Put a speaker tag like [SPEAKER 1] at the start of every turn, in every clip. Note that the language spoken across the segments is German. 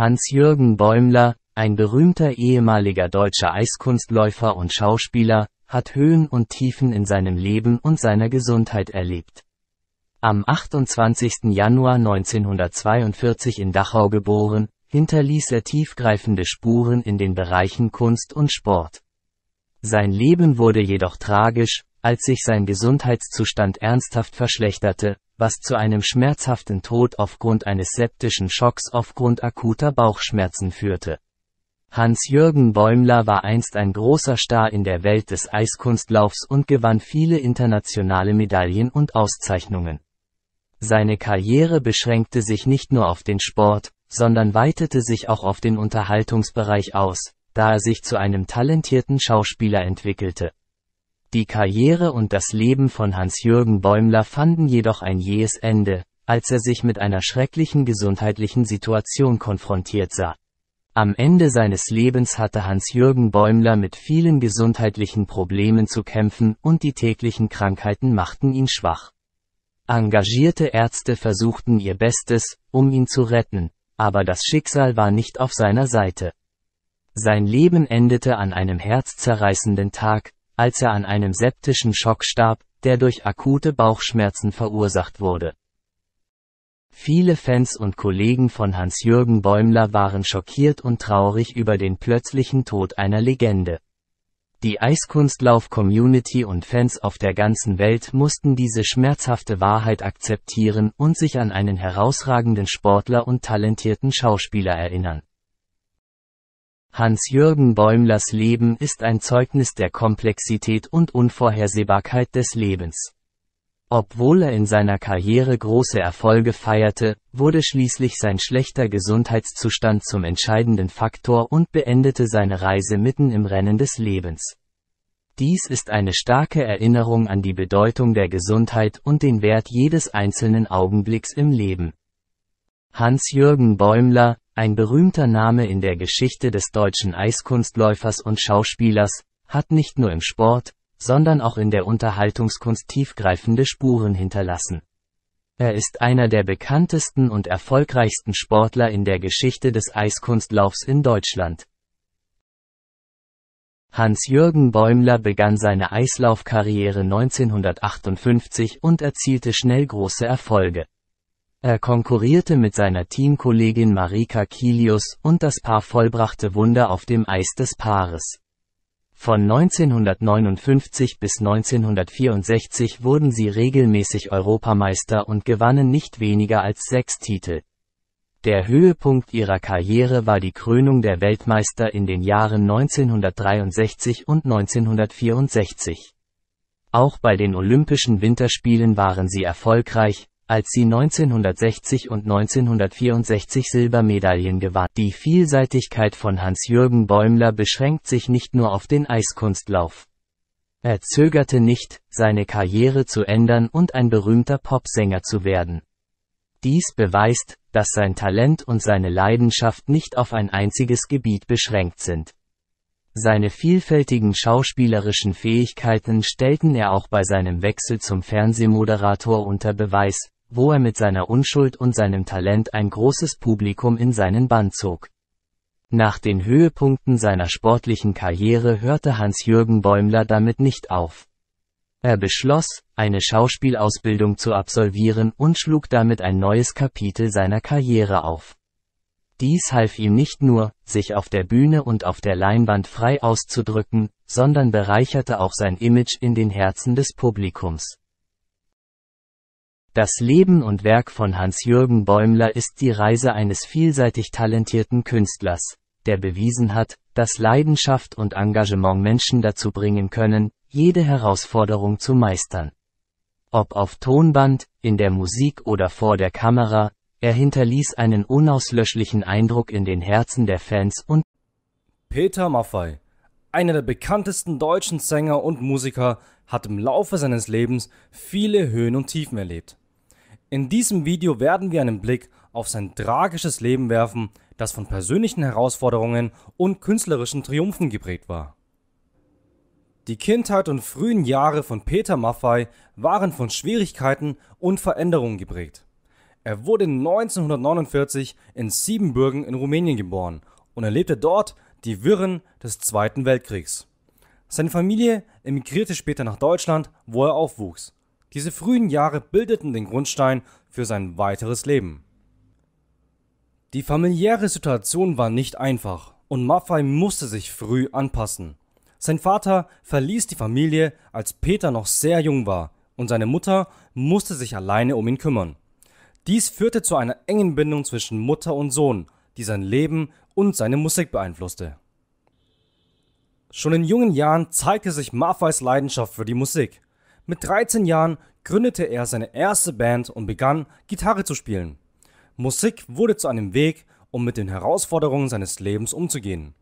[SPEAKER 1] Hans-Jürgen Bäumler, ein berühmter ehemaliger deutscher Eiskunstläufer und Schauspieler, hat Höhen und Tiefen in seinem Leben und seiner Gesundheit erlebt. Am 28. Januar 1942 in Dachau geboren, hinterließ er tiefgreifende Spuren in den Bereichen Kunst und Sport. Sein Leben wurde jedoch tragisch, als sich sein Gesundheitszustand ernsthaft verschlechterte, was zu einem schmerzhaften Tod aufgrund eines septischen Schocks aufgrund akuter Bauchschmerzen führte. Hans-Jürgen Bäumler war einst ein großer Star in der Welt des Eiskunstlaufs und gewann viele internationale Medaillen und Auszeichnungen. Seine Karriere beschränkte sich nicht nur auf den Sport, sondern weitete sich auch auf den Unterhaltungsbereich aus, da er sich zu einem talentierten Schauspieler entwickelte. Die Karriere und das Leben von Hans-Jürgen Bäumler fanden jedoch ein jähes Ende, als er sich mit einer schrecklichen gesundheitlichen Situation konfrontiert sah. Am Ende seines Lebens hatte Hans-Jürgen Bäumler mit vielen gesundheitlichen Problemen zu kämpfen und die täglichen Krankheiten machten ihn schwach. Engagierte Ärzte versuchten ihr Bestes, um ihn zu retten, aber das Schicksal war nicht auf seiner Seite. Sein Leben endete an einem herzzerreißenden Tag, als er an einem septischen Schock starb, der durch akute Bauchschmerzen verursacht wurde. Viele Fans und Kollegen von Hans-Jürgen Bäumler waren schockiert und traurig über den plötzlichen Tod einer Legende. Die Eiskunstlauf-Community und Fans auf der ganzen Welt mussten diese schmerzhafte Wahrheit akzeptieren und sich an einen herausragenden Sportler und talentierten Schauspieler erinnern. Hans-Jürgen Bäumlers Leben ist ein Zeugnis der Komplexität und Unvorhersehbarkeit des Lebens. Obwohl er in seiner Karriere große Erfolge feierte, wurde schließlich sein schlechter Gesundheitszustand zum entscheidenden Faktor und beendete seine Reise mitten im Rennen des Lebens. Dies ist eine starke Erinnerung an die Bedeutung der Gesundheit und den Wert jedes einzelnen Augenblicks im Leben. Hans-Jürgen Bäumler, ein berühmter Name in der Geschichte des deutschen Eiskunstläufers und Schauspielers, hat nicht nur im Sport, sondern auch in der Unterhaltungskunst tiefgreifende Spuren hinterlassen. Er ist einer der bekanntesten und erfolgreichsten Sportler in der Geschichte des Eiskunstlaufs in Deutschland. Hans-Jürgen Bäumler begann seine Eislaufkarriere 1958 und erzielte schnell große Erfolge. Er konkurrierte mit seiner Teamkollegin Marika Kilius, und das Paar vollbrachte Wunder auf dem Eis des Paares. Von 1959 bis 1964 wurden sie regelmäßig Europameister und gewannen nicht weniger als sechs Titel. Der Höhepunkt ihrer Karriere war die Krönung der Weltmeister in den Jahren 1963 und 1964. Auch bei den Olympischen Winterspielen waren sie erfolgreich, als sie 1960 und 1964 Silbermedaillen gewann. Die Vielseitigkeit von Hans-Jürgen Bäumler beschränkt sich nicht nur auf den Eiskunstlauf. Er zögerte nicht, seine Karriere zu ändern und ein berühmter Popsänger zu werden. Dies beweist, dass sein Talent und seine Leidenschaft nicht auf ein einziges Gebiet beschränkt sind. Seine vielfältigen schauspielerischen Fähigkeiten stellten er auch bei seinem Wechsel zum Fernsehmoderator unter Beweis, wo er mit seiner Unschuld und seinem Talent ein großes Publikum in seinen Bann zog. Nach den Höhepunkten seiner sportlichen Karriere hörte Hans-Jürgen Bäumler damit nicht auf. Er beschloss, eine Schauspielausbildung zu absolvieren und schlug damit ein neues Kapitel seiner Karriere auf. Dies half ihm nicht nur, sich auf der Bühne und auf der Leinwand frei auszudrücken, sondern bereicherte auch sein Image in den Herzen des Publikums. Das Leben und Werk von Hans-Jürgen Bäumler ist die Reise eines vielseitig talentierten Künstlers, der bewiesen hat, dass Leidenschaft und Engagement Menschen dazu bringen können, jede Herausforderung zu meistern. Ob auf Tonband, in der Musik oder vor der Kamera, er hinterließ einen unauslöschlichen Eindruck in den Herzen der Fans und
[SPEAKER 2] Peter Maffei, einer der
[SPEAKER 1] bekanntesten
[SPEAKER 2] deutschen Sänger und Musiker, hat im Laufe seines Lebens viele Höhen und Tiefen erlebt. In diesem Video werden wir einen Blick auf sein tragisches Leben werfen, das von persönlichen Herausforderungen und künstlerischen Triumphen geprägt war. Die Kindheit und frühen Jahre von Peter Maffay waren von Schwierigkeiten und Veränderungen geprägt. Er wurde 1949 in Siebenbürgen in Rumänien geboren und erlebte dort die Wirren des Zweiten Weltkriegs. Seine Familie emigrierte später nach Deutschland, wo er aufwuchs. Diese frühen Jahre bildeten den Grundstein für sein weiteres Leben. Die familiäre Situation war nicht einfach und Maffei musste sich früh anpassen. Sein Vater verließ die Familie, als Peter noch sehr jung war, und seine Mutter musste sich alleine um ihn kümmern. Dies führte zu einer engen Bindung zwischen Mutter und Sohn, die sein Leben und seine Musik beeinflusste. Schon in jungen Jahren zeigte sich Maffeis Leidenschaft für die Musik. Mit 13 Jahren gründete er seine erste Band und begann, Gitarre zu spielen. Musik wurde zu einem Weg, um mit den Herausforderungen seines Lebens umzugehen.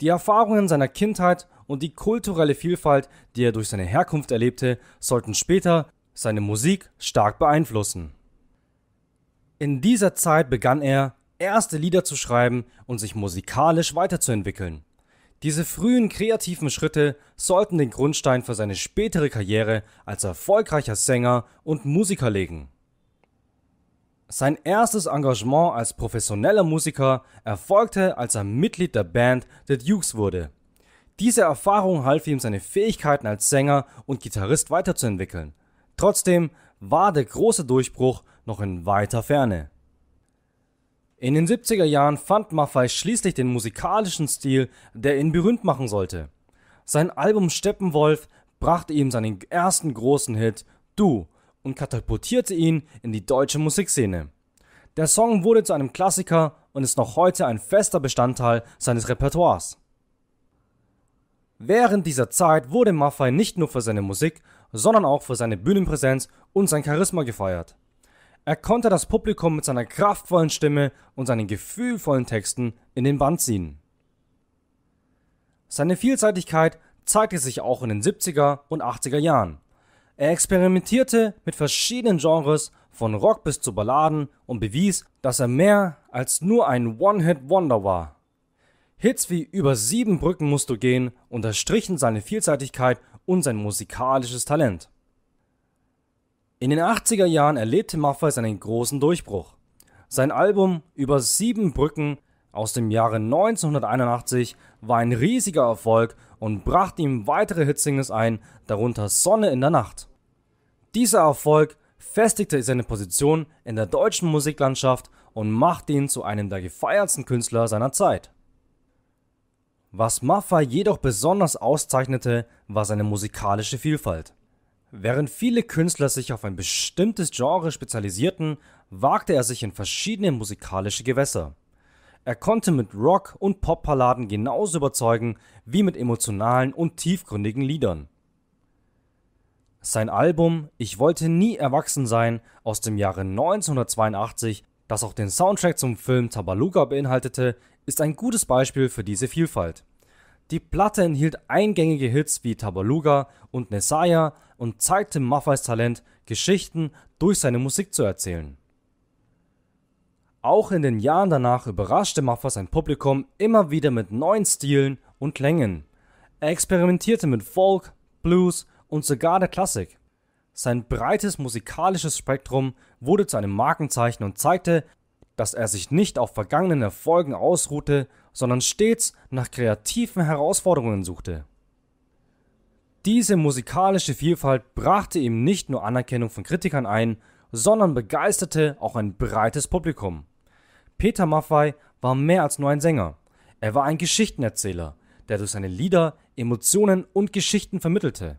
[SPEAKER 2] Die Erfahrungen seiner Kindheit und die kulturelle Vielfalt, die er durch seine Herkunft erlebte, sollten später seine Musik stark beeinflussen. In dieser Zeit begann er, erste Lieder zu schreiben und sich musikalisch weiterzuentwickeln. Diese frühen kreativen Schritte sollten den Grundstein für seine spätere Karriere als erfolgreicher Sänger und Musiker legen. Sein erstes Engagement als professioneller Musiker erfolgte, als er Mitglied der Band The Dukes wurde. Diese Erfahrung half ihm, seine Fähigkeiten als Sänger und Gitarrist weiterzuentwickeln. Trotzdem war der große Durchbruch noch in weiter Ferne. In den 70er Jahren fand Maffei schließlich den musikalischen Stil, der ihn berühmt machen sollte. Sein Album Steppenwolf brachte ihm seinen ersten großen Hit Du und katapultierte ihn in die deutsche Musikszene. Der Song wurde zu einem Klassiker und ist noch heute ein fester Bestandteil seines Repertoires. Während dieser Zeit wurde Maffei nicht nur für seine Musik, sondern auch für seine Bühnenpräsenz und sein Charisma gefeiert. Er konnte das Publikum mit seiner kraftvollen Stimme und seinen gefühlvollen Texten in den Band ziehen. Seine Vielseitigkeit zeigte sich auch in den 70er und 80er Jahren. Er experimentierte mit verschiedenen Genres von Rock bis zu Balladen und bewies, dass er mehr als nur ein One-Hit-Wonder war. Hits wie Über sieben Brücken musst du gehen unterstrichen seine Vielseitigkeit und sein musikalisches Talent. In den 80er Jahren erlebte Maffay seinen großen Durchbruch. Sein Album Über sieben Brücken aus dem Jahre 1981 war ein riesiger Erfolg und brachte ihm weitere Hitsingles ein, darunter Sonne in der Nacht. Dieser Erfolg festigte seine Position in der deutschen Musiklandschaft und machte ihn zu einem der gefeiertsten Künstler seiner Zeit. Was Maffay jedoch besonders auszeichnete, war seine musikalische Vielfalt. Während viele Künstler sich auf ein bestimmtes Genre spezialisierten, wagte er sich in verschiedene musikalische Gewässer. Er konnte mit Rock- und pop Popballaden genauso überzeugen wie mit emotionalen und tiefgründigen Liedern. Sein Album Ich wollte nie erwachsen sein aus dem Jahre 1982, das auch den Soundtrack zum Film Tabaluga beinhaltete, ist ein gutes Beispiel für diese Vielfalt. Die Platte enthielt eingängige Hits wie Tabaluga und Nesaya, und zeigte Maffeis Talent, Geschichten durch seine Musik zu erzählen. Auch in den Jahren danach überraschte Maffay sein Publikum immer wieder mit neuen Stilen und Längen. Er experimentierte mit Folk, Blues und sogar der Klassik. Sein breites musikalisches Spektrum wurde zu einem Markenzeichen und zeigte, dass er sich nicht auf vergangenen Erfolgen ausruhte, sondern stets nach kreativen Herausforderungen suchte. Diese musikalische Vielfalt brachte ihm nicht nur Anerkennung von Kritikern ein, sondern begeisterte auch ein breites Publikum. Peter Maffay war mehr als nur ein Sänger. Er war ein Geschichtenerzähler, der durch seine Lieder Emotionen und Geschichten vermittelte.